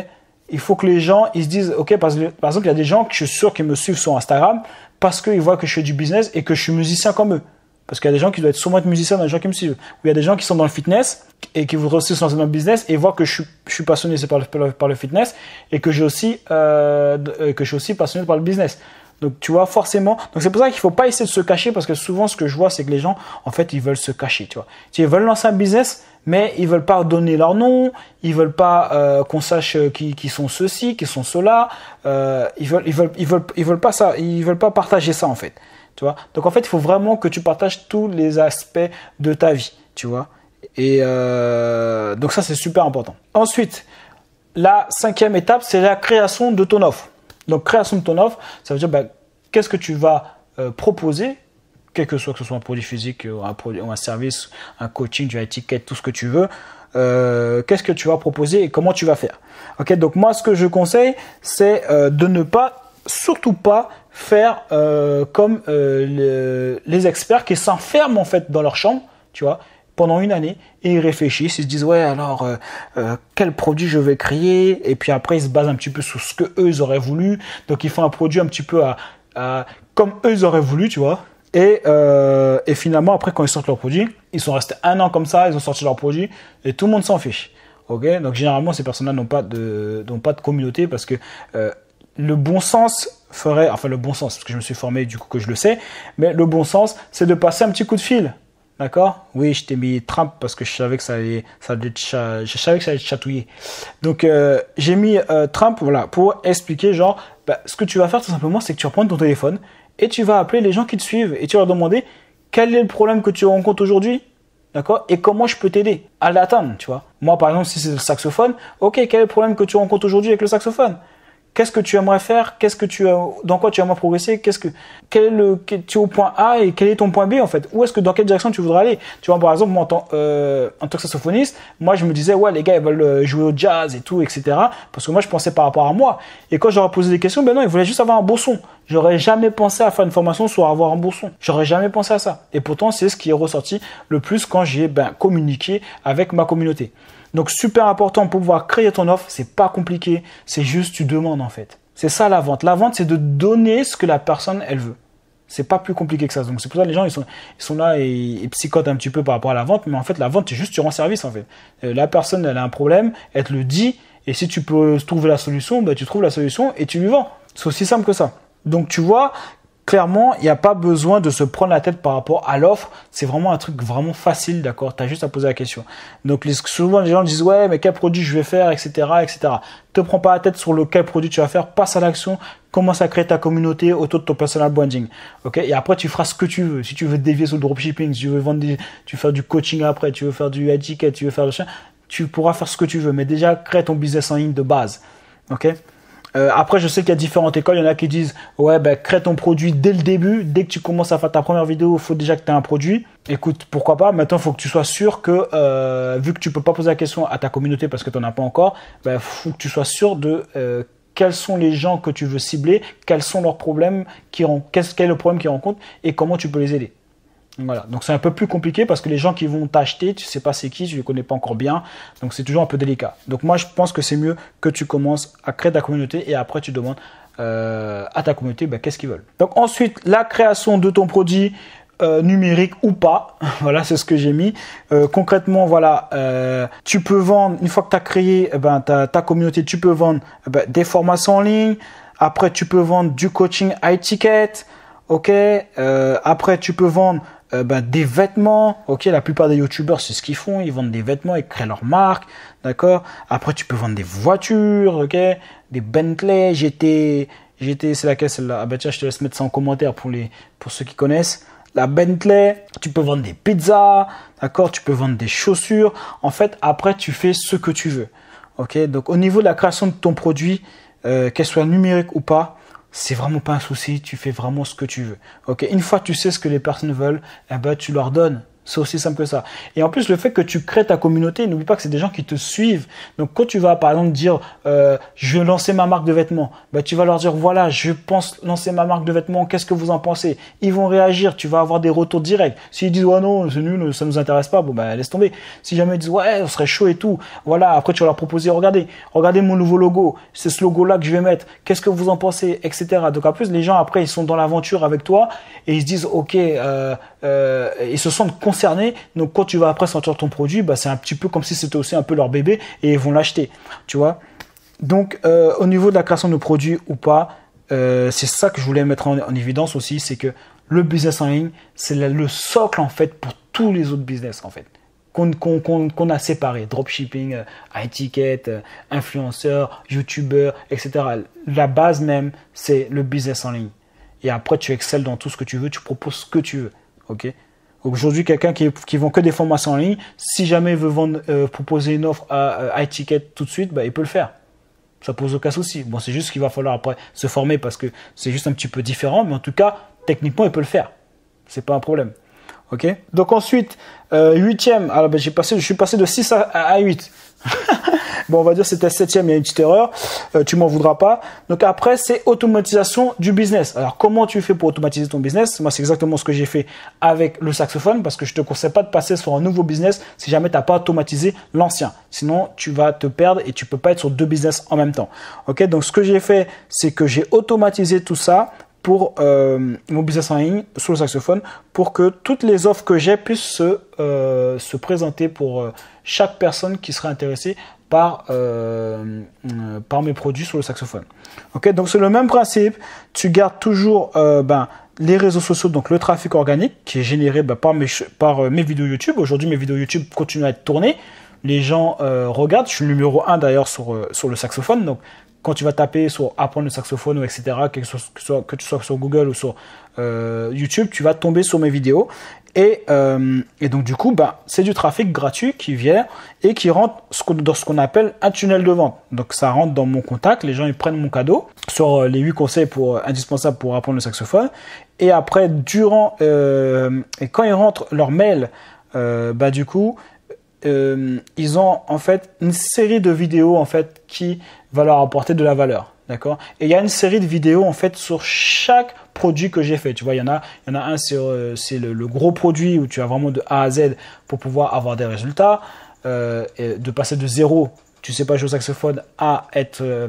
il faut que les gens ils se disent ok parce que par exemple il y a des gens que je suis sûr qui me suivent sur Instagram parce qu'ils voient que je fais du business et que je suis musicien comme eux parce qu'il y a des gens qui doivent être souvent être musiciens dans les gens qui me suivent ou il y a des gens qui sont dans le fitness et qui voudraient aussi se lancer dans le business et voient que je suis, je suis passionné par le, par le fitness et que j'ai aussi euh, euh, que je suis aussi passionné par le business donc tu vois forcément. Donc c'est pour ça qu'il faut pas essayer de se cacher parce que souvent ce que je vois c'est que les gens en fait ils veulent se cacher, tu vois. Ils veulent lancer un business mais ils veulent pas donner leur nom, ils veulent pas euh, qu'on sache euh, qui, sont ceux-ci, qui sont ceux-là, euh, ils veulent ils veulent ils veulent ils veulent pas ça, ils veulent pas partager ça en fait. Tu vois Donc en fait, il faut vraiment que tu partages tous les aspects de ta vie, tu vois. Et donc ça c'est super important. Ensuite, la cinquième étape, c'est la création de ton offre. Donc création de ton offre, ça veut dire ben, qu'est-ce que tu vas proposer quel que soit que ce soit un produit physique euh, ou un, service, un coaching, une étiquette, tout ce que tu veux, euh, qu'est-ce que tu vas proposer et comment tu vas faire. Ok, donc moi ce que je conseille, c'est euh, de ne pas, surtout pas, faire comme les experts qui s'enferment en fait dans leur chambre, tu vois, pendant une année et ils réfléchissent, ils se disent ouais alors quel produit je vais créer et puis après ils se basent un petit peu sur ce que eux auraient voulu donc ils font un produit un petit peu à, comme eux auraient voulu tu vois euh, et, finalement, après, quand ils sortent leur produits, ils sont restés un an comme ça, ils ont sorti leur produit et tout le monde s'en fiche. ok Donc généralement, ces personnes-là n'ont pas, de, pas de communauté parce que euh, le bon sens ferait, enfin le bon sens, parce que je me suis formé du coup que je le sais, mais le bon sens, c'est de passer un petit coup de fil. D'accord Oui, je t'ai mis Trump parce que je savais que ça allait, ça allait chatouiller. Donc euh, j'ai mis Trump voilà, pour expliquer genre, bah, ce que tu vas faire tout simplement, c'est que tu reprends ton téléphone, et tu vas appeler les gens qui te suivent et tu vas leur demander quel est le problème que tu rencontres aujourd'hui D'accord Et comment je peux t'aider à l'atteindre, tu vois Moi, par exemple, si c'est le saxophone, ok, quel est le problème que tu rencontres aujourd'hui avec le saxophone Qu'est-ce que tu aimerais faire Qu'est-ce que tu dans quoi tu aimerais progresser Qu'est-ce que quel, le, tu es au point A et quel est ton point B en fait Où est-ce que dans quelle direction tu voudrais aller Tu vois par exemple moi en tant, euh, que saxophoniste, moi je me disais ouais les gars ils veulent euh, jouer au jazz et tout etc. Parce que moi je pensais par rapport à moi. Et quand j'aurais posé des questions, ben non ils voulaient juste avoir un beau son. J'aurais jamais pensé à faire une formation sur avoir un beau son. J'aurais jamais pensé à ça. Et pourtant c'est ce qui est ressorti le plus quand j'ai ben, communiqué avec ma communauté. Donc super important pour pouvoir créer ton offre, c'est pas compliqué, c'est juste tu demandes en fait. C'est ça la vente. La vente c'est de donner ce que la personne elle veut. C'est pas plus compliqué que ça. Donc c'est pour ça que les gens ils sont, ils sont là et ils psychotent un petit peu par rapport à la vente, mais en fait la vente c'est juste tu rends service en fait. Euh, la personne elle a un problème, elle te le dit et si tu peux trouver la solution, bah, tu trouves la solution et tu lui vends. C'est aussi simple que ça. Donc tu vois clairement, il n'y a pas besoin de se prendre la tête par rapport à l'offre. C'est vraiment un truc vraiment facile, d'accord Tu as juste à poser la question. Donc, souvent, les gens disent, ouais, mais quel produit je vais faire, etc., etc. Te prends pas la tête sur lequel produit tu vas faire, passe à l'action, commence à créer ta communauté autour de ton personal branding. Ok Et après, tu feras ce que tu veux. Si tu veux dévier sur le dropshipping, si tu veux vendre tu faire du coaching après, tu veux faire du etiquette, tu veux faire le chien, tu pourras faire ce que tu veux. Mais déjà, crée ton business en ligne de base. Ok euh, après, je sais qu'il y a différentes écoles. Il y en a qui disent ouais, ben, crée ton produit dès le début. Dès que tu commences à faire ta première vidéo, il faut déjà que tu aies un produit. Écoute, pourquoi pas Maintenant, il faut que tu sois sûr que, euh, vu que tu peux pas poser la question à ta communauté parce que tu n'en as pas encore, il ben, faut que tu sois sûr de euh, quels sont les gens que tu veux cibler, quels sont leurs problèmes, qui, qu'est-ce qu'est le problème qu'ils rencontrent et comment tu peux les aider. Voilà, donc c'est un peu plus compliqué parce que les gens qui vont t'acheter, tu ne sais pas c'est qui, tu les connais pas encore bien, donc c'est toujours un peu délicat. Donc moi je pense que c'est mieux que tu commences à créer ta communauté et après tu demandes euh, à ta communauté ben, qu'est-ce qu'ils veulent. Donc ensuite la création de ton produit euh, numérique ou pas, voilà c'est ce que j'ai mis. Euh, concrètement voilà, tu peux vendre une fois que tu as créé eh ben, ta, communauté, tu peux vendre eh ben, des formations en ligne. Après tu peux vendre du coaching high ticket ok, euh, après tu peux vendre euh, ben, des vêtements, ok, la plupart des youtubeurs c'est ce qu'ils font, ils vendent des vêtements, ils créent leur marque, d'accord. Après tu peux vendre des voitures, ok, des Bentley, GT, GT c'est la caisse là Ah bah tiens, je te laisse mettre ça en commentaire pour les, pour ceux qui connaissent. La Bentley, tu peux vendre des pizzas, d'accord, tu peux vendre des chaussures. En fait, après tu fais ce que tu veux, ok. Donc au niveau de la création de ton produit, euh, qu'elle soit numérique ou pas, c'est vraiment pas un souci, tu fais vraiment ce que tu veux. Ok, une fois que tu sais ce que les personnes veulent, eh ben, tu leur donnes c'est aussi simple que ça. Et en plus, le fait que tu crées ta communauté, n'oublie pas que c'est des gens qui te suivent. Donc, quand tu vas, par exemple, dire, euh, je vais lancer ma marque de vêtements, bah, tu vas leur dire, voilà, je pense lancer ma marque de vêtements, qu'est-ce que vous en pensez Ils vont réagir, tu vas avoir des retours directs. S'ils disent, ouais, non, c'est nul, ça nous intéresse pas, bon, bah, laisse tomber. Si jamais ils disent, ouais, ce serait chaud et tout, voilà, après, tu vas leur proposer, regardez, regardez mon nouveau logo, c'est ce logo-là que je vais mettre, qu'est-ce que vous en pensez, etc. Donc, en plus, les gens, après, ils sont dans l'aventure avec toi et ils se disent, ok, euh, euh, ils se sentent concernés. Donc quand tu vas après sortir ton produit, bah, c'est un petit peu comme si c'était aussi un peu leur bébé et ils vont l'acheter. Tu vois Donc euh, au niveau de la création de produits ou pas, euh, c'est ça que je voulais mettre en, évidence aussi, c'est que le business en ligne, c'est le socle en fait pour tous les autres business en fait qu'on a séparé, dropshipping, étiquette, ticket, influenceurs, youtubeurs, etc. La base même, c'est le business en ligne. Et après, tu excelles dans tout ce que tu veux, tu proposes ce que tu veux ok Aujourd'hui, quelqu'un qui, qui vend que des formations en ligne, si jamais il veut vendre, euh, proposer une offre à, à euh, ticket tout de suite, bah, il peut le faire. Ça pose aucun souci. Bon, c'est juste qu'il va falloir après se former parce que c'est juste un petit peu différent, mais en tout cas, techniquement, il peut le faire. C'est pas un problème. Ok Donc ensuite, euh, huitième, alors bah, j'ai passé, je suis passé de 6 à, à 8. Bon, on va dire c'était septième, il y a une petite erreur. Euh, tu m'en voudras pas. Donc après, c'est automatisation du business. Alors comment tu fais pour automatiser ton business Moi, c'est exactement ce que j'ai fait avec le saxophone parce que je te conseille pas de passer sur un nouveau business si jamais tu n'as pas automatisé l'ancien. Sinon, tu vas te perdre et tu peux pas être sur deux business en même temps. Ok, donc ce que j'ai fait, c'est que j'ai automatisé tout ça pour euh, mon business en ligne sur le saxophone pour que toutes les offres que j'ai puissent se, euh, présenter pour chaque personne qui serait intéressée par, euh, euh, par mes produits sur le saxophone. Ok, donc c'est le même principe. Tu gardes toujours euh, ben, les réseaux sociaux, donc le trafic organique qui est généré ben, par, mes, par mes vidéos YouTube. Aujourd'hui, mes vidéos YouTube continuent à être tournées. Les gens regardent. Je suis le numéro 1 d'ailleurs sur, sur le saxophone. Donc quand tu vas taper sur apprendre le saxophone ou etc., que, tu sois, que tu sois sur Google ou sur YouTube, tu vas tomber sur mes vidéos. Euh, et, donc du coup, bah, c'est du trafic gratuit qui vient et qui rentre dans ce qu'on appelle un tunnel de vente. Donc ça rentre dans mon contact, les gens ils prennent mon cadeau sur euh, les huit conseils pour, euh, indispensables pour apprendre le saxophone. Et après, durant et quand ils rentrent leur mail, bah, du coup, ils ont en fait une série de vidéos en fait qui va leur apporter de la valeur. D'accord Et il y a une série de vidéos en fait sur chaque produit que j'ai fait. Tu vois, il y en a, il y en a un, c'est euh, le, gros produit où tu as vraiment de A à Z pour pouvoir avoir des résultats. Euh, de passer de zéro, tu sais pas jouer au saxophone, à être euh,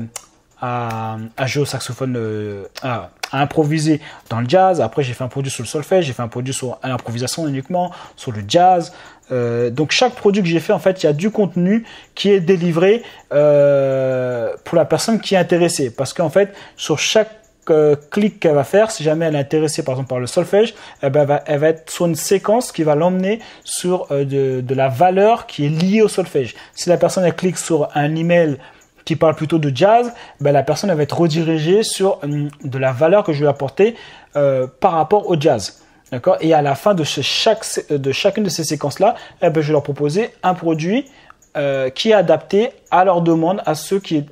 à, jouer au saxophone, euh, à, improviser dans le jazz. Après, j'ai fait un produit sur le solfège, j'ai fait un produit sur l'improvisation uniquement, sur le jazz. Euh, donc chaque produit que j'ai fait, en fait, il y a du contenu qui est délivré euh, pour la personne qui est intéressée. Parce qu'en fait, sur chaque clic qu'elle va faire, si jamais elle est intéressée par exemple par le solfège, eh ben, elle, va, être sur une séquence qui va l'emmener sur de, de, la valeur qui est liée au solfège. Si la personne elle clique sur un email qui parle plutôt de jazz, ben, la personne va être redirigée sur hum, de la valeur que je vais apporter euh, par rapport au jazz. D'accord Et à la fin de, ce, chaque, euh, de chacune de ces séquences-là, eh ben, je vais leur proposer un produit euh, qui est adapté à leur demande, à ce qui,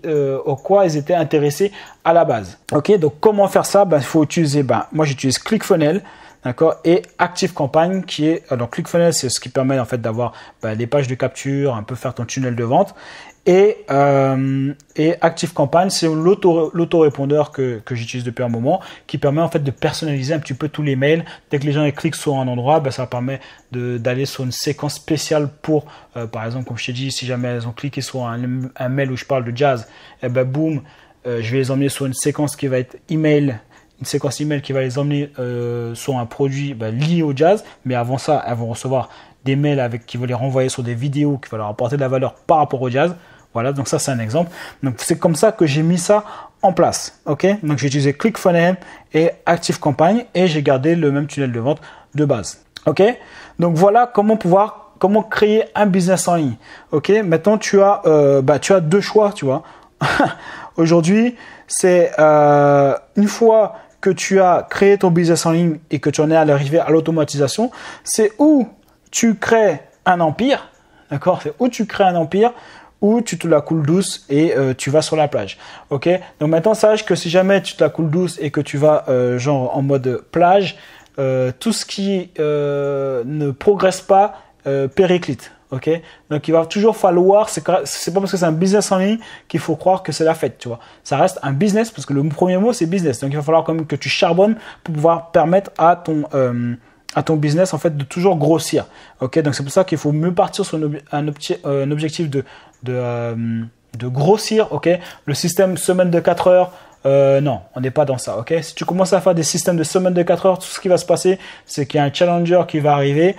au quoi ils étaient intéressés à la base. Ok, donc comment faire ça ben, Il faut utiliser, ben, moi j'utilise ClickFunnels, d'accord, et Active Campagne qui est, alors ClickFunnels c'est ce qui permet en fait d'avoir ben, des pages de capture, un peu faire ton tunnel de vente, euh, et, Active Campagne, c'est l'autorépondeur que, que j'utilise depuis un moment, qui permet en fait de personnaliser un petit peu tous les mails. Dès que les gens cliquent sur un endroit, ben, ça permet d'aller sur une séquence spéciale pour, euh, par exemple, comme je t'ai dit, si jamais elles ont cliqué sur un, mail où je parle de jazz, et eh ben boum, euh, je vais les emmener sur une séquence qui va être email une séquence email qui va les emmener sur un produit ben, lié au jazz, mais avant ça, elles vont recevoir des mails qui vont les renvoyer sur des vidéos qui vont leur apporter de la valeur par rapport au jazz. Voilà, donc ça c'est un exemple. Donc c'est comme ça que j'ai mis ça en place. Ok, donc j'ai utilisé ClickFunnels et Active Campagne et j'ai gardé le même tunnel de vente de base. Ok, donc voilà comment pouvoir comment créer un business en ligne. Ok, maintenant tu as euh, bah, tu as deux choix, tu vois. Aujourd'hui, c'est euh, une fois que tu as créé ton business en ligne et que tu en es arrivé à l'automatisation, c'est où tu crées un empire, d'accord C'est où tu crées un empire ou tu te la coules douce et euh, tu vas sur la plage. Ok Donc maintenant sache que si jamais tu te la coules douce et que tu vas euh, genre en mode plage, euh, tout ce qui ne progresse pas périclite. Ok Donc il va toujours falloir, c'est pas parce que c'est un business en ligne qu'il faut croire que c'est la fête, tu vois. Ça reste un business parce que le premier mot c'est business. Donc il va falloir quand même que tu charbonnes pour pouvoir permettre à ton à ton business en fait de toujours grossir. Ok, donc c'est pour ça qu'il faut mieux partir sur euh, un, objectif de, euh, de, grossir. Ok, le système semaine de 4 heures. Euh, non, on n'est pas dans ça, ok Si tu commences à faire des systèmes de semaine de 4 heures, tout ce qui va se passer, c'est qu'il y a un challenger qui va arriver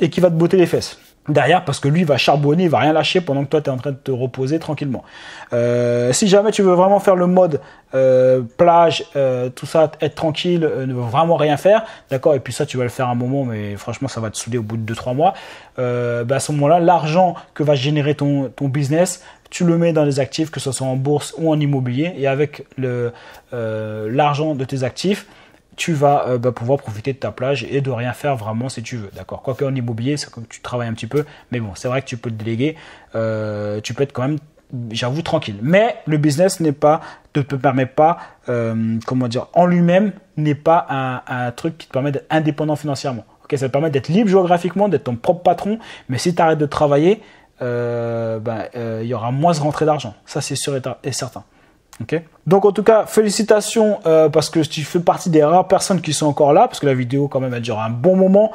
et qui va te botter les fesses derrière parce que lui va charbonner, il va rien lâcher pendant que toi tu es en train de te reposer tranquillement. Euh, si jamais tu veux vraiment faire le mode euh, plage, euh, tout ça, être tranquille, ne vraiment rien faire, d'accord, et puis ça tu vas le faire un moment, mais franchement ça va te souder au bout de 2-3 mois, bah, à ce moment-là, l'argent que va générer ton, ton business, tu le mets dans les actifs, que ce soit en bourse ou en immobilier, et avec l'argent de tes actifs, tu vas euh, bah, pouvoir profiter de ta plage et de rien faire vraiment si tu veux. D'accord Quoique en immobilier, c'est comme tu travailles un petit peu, mais bon, c'est vrai que tu peux le déléguer. Euh, tu peux être quand même, j'avoue, tranquille. Mais le business n'est pas, ne te permet pas, euh, comment dire, en lui-même, n'est pas un, truc qui te permet d'être indépendant financièrement. ok ça te permet d'être libre géographiquement, d'être ton propre patron, mais si tu arrêtes de travailler, ben, il y aura moins de rentrée d'argent. Ça, c'est sûr et certain. ok donc en tout cas, félicitations euh, parce que tu fais partie des rares personnes qui sont encore là, parce que la vidéo quand même elle dure un bon moment,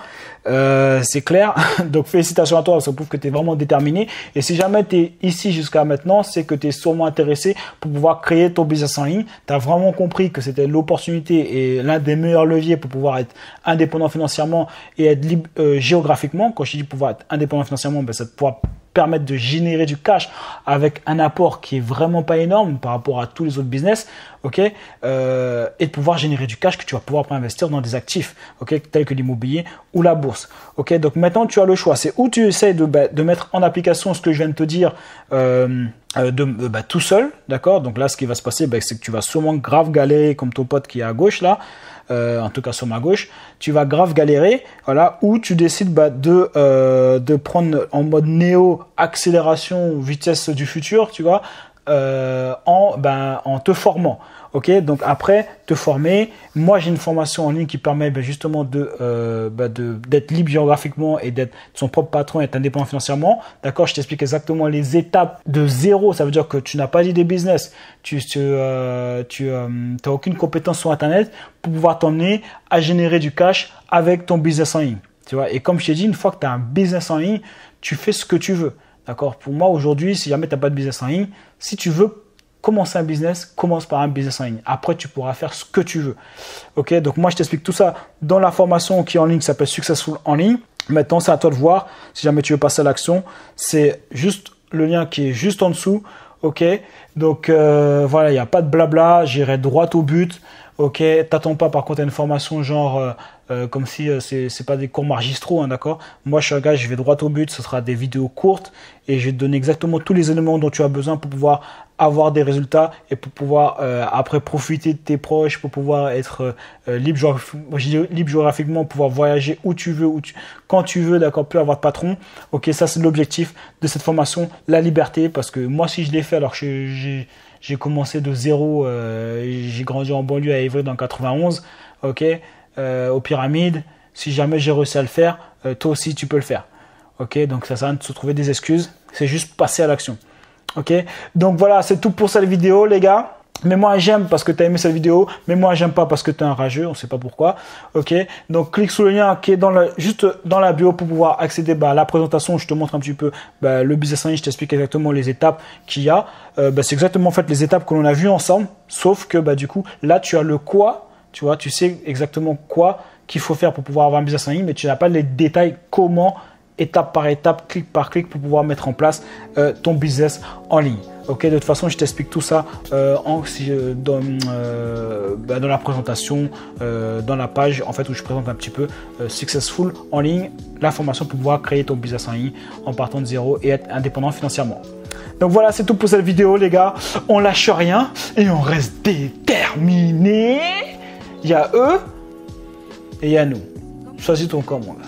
euh, c'est clair. Donc félicitations à toi, ça prouve que tu es vraiment déterminé. Et si jamais tu es ici jusqu'à maintenant, c'est que tu es sûrement intéressé pour pouvoir créer ton business en ligne. Tu as vraiment compris que c'était l'opportunité et l'un des meilleurs leviers pour pouvoir être indépendant financièrement et être libre euh, géographiquement. Quand je dis pouvoir être indépendant financièrement, ben, ça te pourra permettre de générer du cash avec un apport qui est vraiment pas énorme par rapport à tous les autres business ok, euh, et de pouvoir générer du cash que tu vas pouvoir investir dans des actifs, ok, tels que l'immobilier ou la bourse, ok. Donc maintenant tu as le choix, c'est où tu essaies de, bah, de, mettre en application ce que je viens de te dire. Euh, euh, de, bah, tout seul, d'accord Donc là, ce qui va se passer, bah, c'est que tu vas sûrement grave galérer comme ton pote qui est à gauche là, en tout cas sur ma gauche, tu vas grave galérer, voilà, ou tu décides de, de prendre en mode néo accélération vitesse du futur, tu vois, euh, en, ben, en te formant. Ok, donc après te former. Moi, j'ai une formation en ligne qui permet ben, justement euh, ben, de d'être libre géographiquement et d'être son propre patron et d'être indépendant financièrement. D'accord, je t'explique exactement les étapes de zéro. Ça veut dire que tu n'as pas d'idée business, tu tu euh, tu as aucune compétence sur internet pour pouvoir t'emmener à générer du cash avec ton business en ligne. Tu vois. Et comme je t'ai dit, une fois que tu as un business en ligne, tu fais ce que tu veux. D'accord Pour moi, aujourd'hui, si jamais tu n'as pas de business en ligne, si tu veux commencer un business, commence par un business en ligne. Après, tu pourras faire ce que tu veux. Ok Donc, moi, je t'explique tout ça dans la formation qui est en ligne, qui s'appelle Successful en ligne. Maintenant, c'est à toi de voir si jamais tu veux passer à l'action. C'est juste le lien qui est juste en dessous. Ok Donc, euh, voilà, il n'y a pas de blabla. J'irai droit au but. Ok T'attends pas, par contre, à une formation genre. Euh, euh, comme si euh, ce c'est pas des cours magistraux, hein, d'accord Moi, je suis un gars, je vais droit au but, ce sera des vidéos courtes et je vais te donner exactement tous les éléments dont tu as besoin pour pouvoir avoir des résultats et pour pouvoir euh, après profiter de tes proches, pour pouvoir être libre, géographiquement, pouvoir voyager où tu veux, quand tu veux, d'accord, plus avoir de patron. Ok, ça c'est l'objectif de cette formation, la liberté, parce que moi si je l'ai fait, alors que j'ai commencé de zéro, j'ai grandi en banlieue à Évry dans 91, ok euh, aux pyramides, si jamais j'ai réussi à le faire, euh, toi aussi tu peux le faire. Ok, donc ça sert à de se trouver des excuses, c'est juste passer à l'action. Ok, donc voilà, c'est tout pour cette vidéo, les gars. Mais moi j'aime parce que tu as aimé cette vidéo. Mais moi j'aime pas parce que tu es un rageux, on sait pas pourquoi. Ok, donc clique sur le lien qui est dans le, juste dans la bio pour pouvoir accéder bah, à la présentation. je te montre un petit peu bah, le business en je t'explique exactement les étapes qu'il y a. Euh, bah, c'est exactement en fait les étapes que l'on a vues ensemble, sauf que bah, du coup là tu as le quoi tu vois, tu sais exactement quoi qu'il faut faire pour pouvoir avoir un business en ligne, mais tu n'as pas les détails comment, étape par étape, clic par clic, pour pouvoir mettre en place euh, ton business en ligne. Ok, de toute façon, je t'explique tout ça euh, euh, bah, dans, la présentation, dans la page en fait où je présente un petit peu Successful en ligne, l'information pour pouvoir créer ton business en ligne en partant de zéro et être indépendant financièrement. Donc voilà, c'est tout pour cette vidéo, les gars. On lâche rien et on reste déterminés. Il y a eux et il y a nous. Choisis ton camp, mon gars.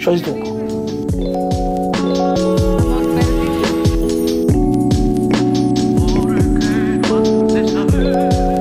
Choisis ton camp.